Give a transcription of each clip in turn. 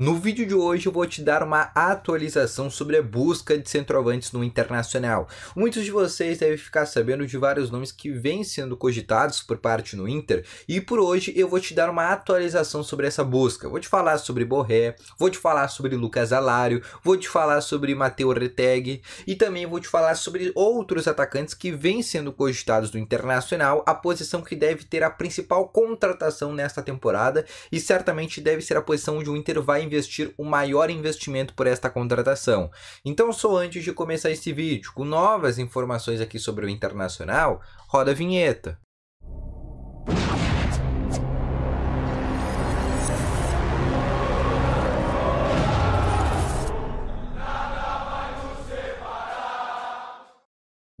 No vídeo de hoje eu vou te dar uma atualização sobre a busca de centroavantes no Internacional. Muitos de vocês devem ficar sabendo de vários nomes que vêm sendo cogitados por parte no Inter e por hoje eu vou te dar uma atualização sobre essa busca. Vou te falar sobre Borré, vou te falar sobre Lucas Alário, vou te falar sobre Mateo Reteg e também vou te falar sobre outros atacantes que vêm sendo cogitados no Internacional, a posição que deve ter a principal contratação nesta temporada e certamente deve ser a posição onde o Inter vai investir o maior investimento por esta contratação. Então, só antes de começar esse vídeo, com novas informações aqui sobre o Internacional, roda a vinheta.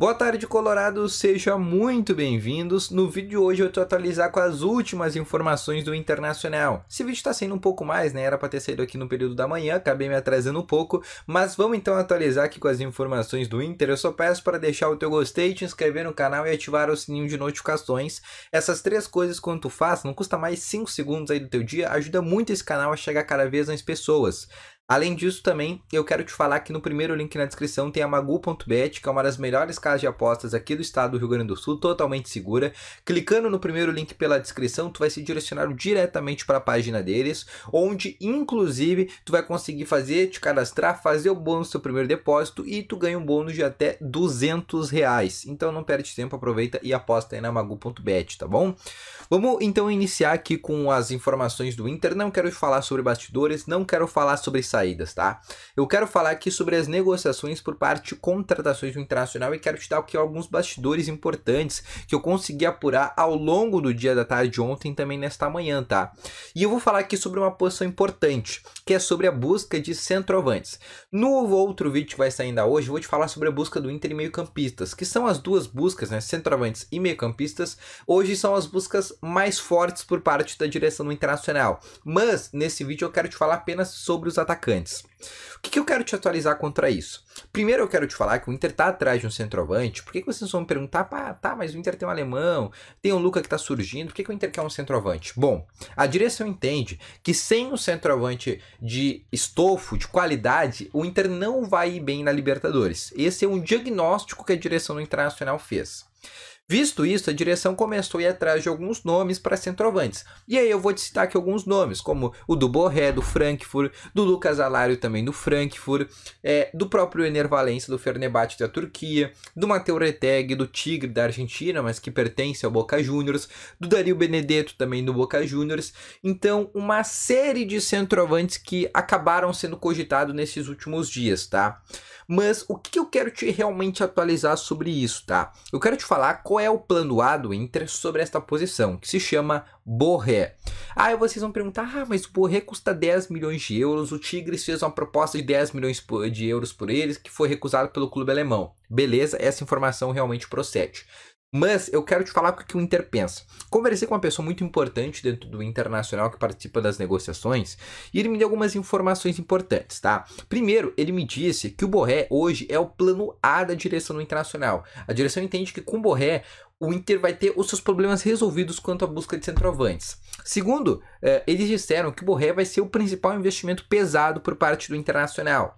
Boa tarde, Colorado! Seja muito bem-vindos! No vídeo de hoje eu estou atualizar com as últimas informações do Internacional. Esse vídeo está sendo um pouco mais, né? Era para ter saído aqui no período da manhã, acabei me atrasando um pouco, mas vamos então atualizar aqui com as informações do Inter. Eu só peço para deixar o teu gostei, te inscrever no canal e ativar o sininho de notificações. Essas três coisas quando tu faz, não custa mais 5 segundos aí do teu dia, ajuda muito esse canal a chegar cada vez mais pessoas. Além disso, também eu quero te falar que no primeiro link na descrição tem a Magu.bet, que é uma das melhores casas de apostas aqui do estado do Rio Grande do Sul, totalmente segura. Clicando no primeiro link pela descrição, tu vai ser direcionado diretamente para a página deles, onde inclusive tu vai conseguir fazer, te cadastrar, fazer o bônus do seu primeiro depósito e tu ganha um bônus de até 200 reais. Então não perde tempo, aproveita e aposta aí na Magu.bet, tá bom? Vamos então iniciar aqui com as informações do Inter. Não quero falar sobre bastidores, não quero falar sobre saída saídas, tá? Eu quero falar aqui sobre as negociações por parte de contratações do Internacional e quero te dar aqui alguns bastidores importantes que eu consegui apurar ao longo do dia da tarde de ontem e também nesta manhã, tá? E eu vou falar aqui sobre uma posição importante, que é sobre a busca de centroavantes. No outro vídeo que vai sair ainda hoje, eu vou te falar sobre a busca do Inter e meio-campistas, que são as duas buscas, né? Centroavantes e meio-campistas, hoje são as buscas mais fortes por parte da direção do Internacional. Mas nesse vídeo eu quero te falar apenas sobre os atacantes atacantes. O que, que, eu quero te atualizar contra isso? Primeiro eu quero te falar que o Inter tá atrás de um centroavante. Por que, que vocês vão me perguntar, pá, tá, mas o Inter tem um alemão, tem um Luca que tá surgindo, por que, que o Inter quer um centroavante? Bom, a direção entende que sem um centroavante de estofo, de qualidade, o Inter não vai ir bem na Libertadores. Esse é um diagnóstico que a direção do Internacional fez. Visto isso, a direção começou a ir atrás de alguns nomes para centroavantes. E aí eu vou te citar aqui alguns nomes, como o do Borré, do Frankfurt, do Lucas Alário também do Frankfurt, é, do próprio Ener Valencia, do Fernebate da Turquia, do Mateu Reteg, do Tigre da Argentina, mas que pertence ao Boca Juniors, do Dario Benedetto também do Boca Juniors. Então, uma série de centroavantes que acabaram sendo cogitados nesses últimos dias, tá? Mas o que eu quero te realmente atualizar sobre isso, tá? Eu quero te falar qual qual é o plano A do Inter sobre esta posição, que se chama Borré. Aí vocês vão perguntar, ah, mas o Borré custa 10 milhões de euros, o Tigres fez uma proposta de 10 milhões de euros por eles, que foi recusado pelo clube alemão. Beleza, essa informação realmente procede. Mas eu quero te falar o que o Inter pensa. Conversei com uma pessoa muito importante dentro do Internacional que participa das negociações e ele me deu algumas informações importantes, tá? Primeiro, ele me disse que o Borré hoje é o plano A da direção do Internacional. A direção entende que com o Borré o Inter vai ter os seus problemas resolvidos quanto à busca de centroavantes. Segundo, eh, eles disseram que o Borré vai ser o principal investimento pesado por parte do Internacional.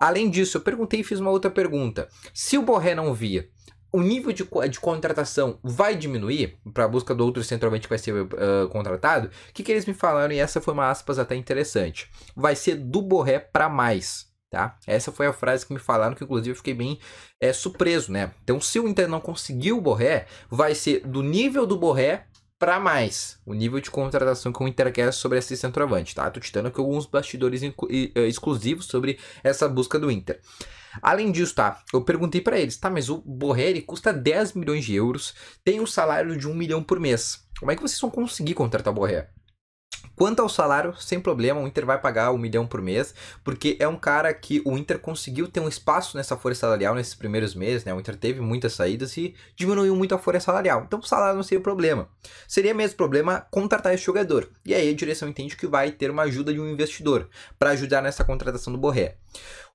Além disso, eu perguntei e fiz uma outra pergunta. Se o Borré não via o nível de, de contratação vai diminuir para a busca do outro centroavante que vai ser uh, contratado? O que, que eles me falaram? E essa foi uma aspas até interessante. Vai ser do Borré para mais. Tá? Essa foi a frase que me falaram, que inclusive eu fiquei bem é, surpreso, né? Então, se o Inter não conseguir o Borré, vai ser do nível do Borré para mais o nível de contratação que o Inter quer sobre esse centroavante, tá? Tô titando aqui alguns bastidores eh, exclusivos sobre essa busca do Inter. Além disso, tá? Eu perguntei para eles, tá? Mas o Borrelli custa 10 milhões de euros, tem um salário de 1 milhão por mês. Como é que vocês vão conseguir contratar o Borré? Quanto ao salário, sem problema, o Inter vai pagar um milhão por mês, porque é um cara que o Inter conseguiu ter um espaço nessa folha salarial nesses primeiros meses, né? O Inter teve muitas saídas e diminuiu muito a folha salarial. Então o salário não seria o problema. Seria mesmo problema contratar esse jogador. E aí a direção entende que vai ter uma ajuda de um investidor para ajudar nessa contratação do Borré.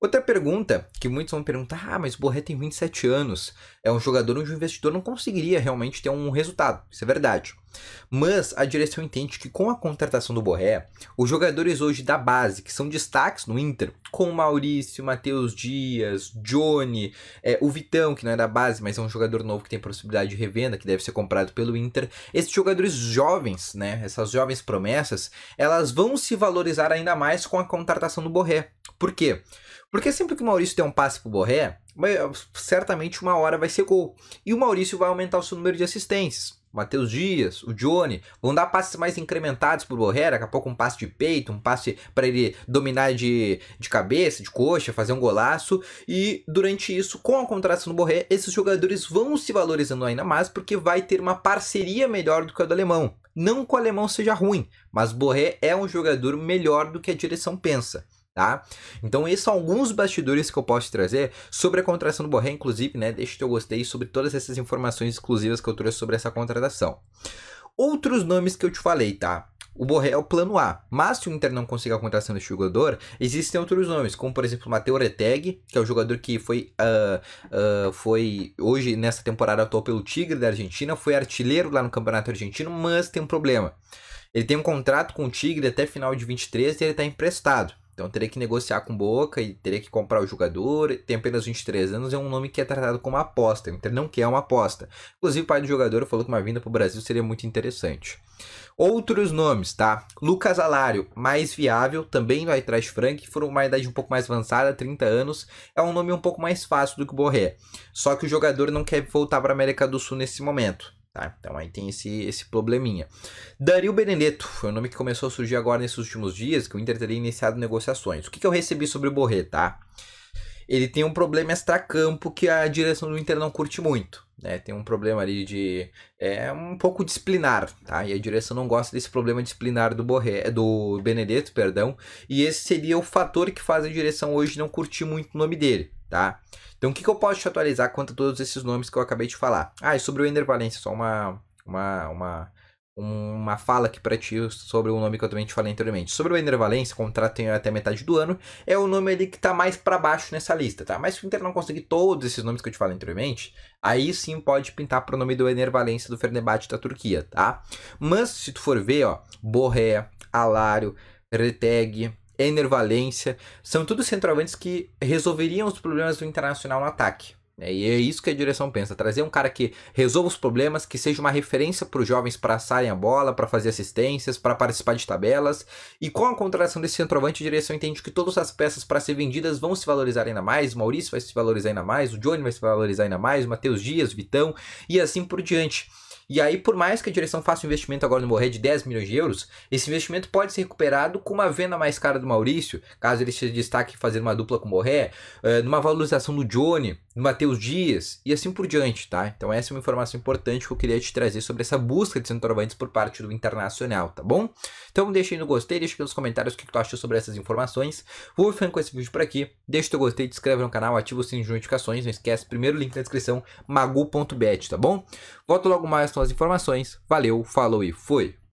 Outra pergunta que muitos vão perguntar: ah, mas o Borré tem 27 anos, é um jogador onde o investidor não conseguiria realmente ter um resultado. Isso é verdade. Mas a direção entende que com a contratação do Borré, os jogadores hoje da base, que são destaques no Inter, com Maurício, Matheus Dias, Johnny, é, o Vitão, que não é da base, mas é um jogador novo que tem possibilidade de revenda, que deve ser comprado pelo Inter. Esses jogadores jovens, né, essas jovens promessas, elas vão se valorizar ainda mais com a contratação do Borré. Por quê? Porque sempre que o Maurício tem um passe pro Borré, certamente uma hora vai ser gol. E o Maurício vai aumentar o seu número de assistências. Matheus Dias, o Johnny, vão dar passes mais incrementados pro Borré, daqui a pouco um passe de peito, um passe para ele dominar de, de cabeça, de coxa, fazer um golaço. E durante isso, com a contratação do Borré, esses jogadores vão se valorizando ainda mais porque vai ter uma parceria melhor do que a do alemão. Não que o alemão seja ruim, mas Borré é um jogador melhor do que a direção pensa. Tá? Então, esses são alguns bastidores que eu posso trazer sobre a contratação do Borré, inclusive, né? Deixa o teu gostei sobre todas essas informações exclusivas que eu trouxe sobre essa contratação. Outros nomes que eu te falei, tá? o Borré é o plano A. Mas se o Inter não conseguir a contratação desse jogador, existem outros nomes, como por exemplo o Mateo Reteg, que é o jogador que foi, uh, uh, foi hoje nessa temporada atual pelo Tigre da Argentina, foi artilheiro lá no Campeonato Argentino, mas tem um problema. Ele tem um contrato com o Tigre até final de 23 e ele está emprestado. Então teria que negociar com Boca e teria que comprar o jogador. Tem apenas 23 anos, é um nome que é tratado como aposta. O então, Inter não quer uma aposta. Inclusive, o pai do jogador falou que uma vinda para o Brasil seria muito interessante. Outros nomes, tá? Lucas Alário, mais viável, também vai atrás Frank, por uma idade um pouco mais avançada, 30 anos, é um nome um pouco mais fácil do que o Borré. Só que o jogador não quer voltar para a América do Sul nesse momento. Tá? Então aí tem esse, esse probleminha. Dario Benedetto foi o nome que começou a surgir agora nesses últimos dias, que o Inter teria iniciado negociações. O que, que eu recebi sobre o Borré, tá? Ele tem um problema campo que a direção do Inter não curte muito. Né? Tem um problema ali de. É um pouco disciplinar, tá? E a direção não gosta desse problema disciplinar do Borré, do Benedetto, perdão. E esse seria o fator que faz a direção hoje não curtir muito o nome dele tá? Então, o que, que eu posso te atualizar quanto a todos esses nomes que eu acabei de falar? Ah, e sobre o Ender Valencia, só uma, uma, uma, uma fala aqui para ti sobre o nome que eu também te falei anteriormente. Sobre o Ender Valencia, contrato tá até metade do ano, é o nome ali que tá mais para baixo nessa lista, tá? Mas se o Inter não conseguir todos esses nomes que eu te falei anteriormente, aí sim pode pintar pro nome do Ender Valencia do Fernebate da Turquia, tá? Mas se tu for ver, ó, Borré, Alário, Reteg, Ener Valência, são todos centroavantes que resolveriam os problemas do Internacional no ataque. Né? e é isso que a direção pensa: trazer um cara que resolva os problemas, que seja uma referência para os jovens para assarem a bola, para fazer assistências, para participar de tabelas. E com a contratação desse centroavante, a direção entende que todas as peças para ser vendidas vão se valorizar ainda mais. Maurício vai se valorizar ainda mais, o Johnny vai se valorizar ainda mais, o Matheus Dias, Vitão e assim por diante. E aí, por mais que a direção faça um investimento agora no Morrer de 10 milhões de euros, esse investimento pode ser recuperado com uma venda mais cara do Maurício, caso ele se destaque fazendo uma dupla com o Morrer, eh, numa valorização do Johnny, Matheus Dias e assim por diante, tá? Então essa é uma informação importante que eu queria te trazer sobre essa busca de centroavantes por parte do Internacional, tá bom? Então deixa aí no gostei, deixa aqui nos comentários o que tu achou sobre essas informações. Vou ficando com esse vídeo por aqui. Deixa teu gostei, te inscreve no canal, ativa o sininho de notificações, não esquece, primeiro link na descrição, magu.bet, tá bom? Volto logo mais com as informações. Valeu, falou e fui!